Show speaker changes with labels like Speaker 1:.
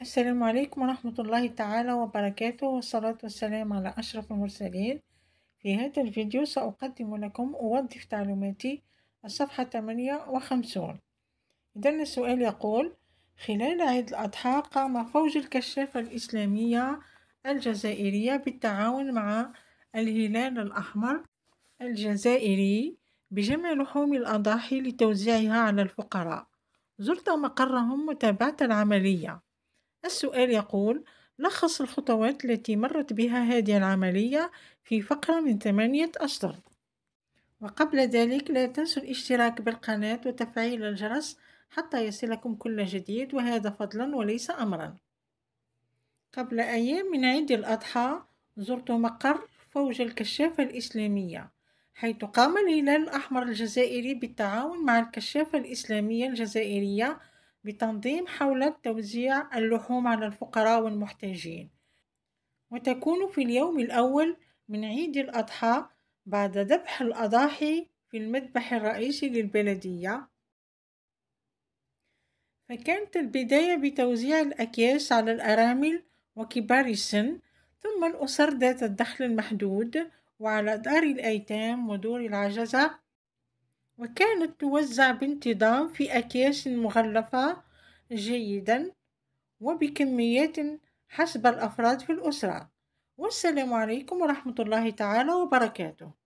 Speaker 1: السلام عليكم ورحمة الله تعالى وبركاته والصلاة والسلام على أشرف المرسلين في هذا الفيديو سأقدم لكم أوظف تعليماتي الصفحة 58 إذن السؤال يقول خلال عيد الأضحى قام فوج الكشافة الإسلامية الجزائرية بالتعاون مع الهلال الأحمر الجزائري بجمع لحوم الأضاحي لتوزيعها على الفقراء زرت مقرهم وتابعت العملية السؤال يقول لخص الخطوات التي مرت بها هذه العملية في فقرة من ثمانية أسطر وقبل ذلك لا تنسوا الاشتراك بالقناة وتفعيل الجرس حتى يصلكم كل جديد وهذا فضلا وليس أمرا قبل أيام من عيد الأضحى زرت مقر فوج الكشافة الإسلامية حيث قام الهلال الأحمر الجزائري بالتعاون مع الكشافة الإسلامية الجزائرية بتنظيم حول توزيع اللحوم على الفقراء والمحتاجين وتكون في اليوم الأول من عيد الأضحى بعد ذبح الأضاحي في المذبح الرئيسي للبلدية فكانت البداية بتوزيع الأكياس على الأرامل وكبار السن ثم الأسر ذات الدخل المحدود وعلى دار الأيتام ودور العجزة وكانت توزع بانتظام في أكياس مغلفة جيدا وبكميات حسب الأفراد في الأسرة والسلام عليكم ورحمة الله تعالى وبركاته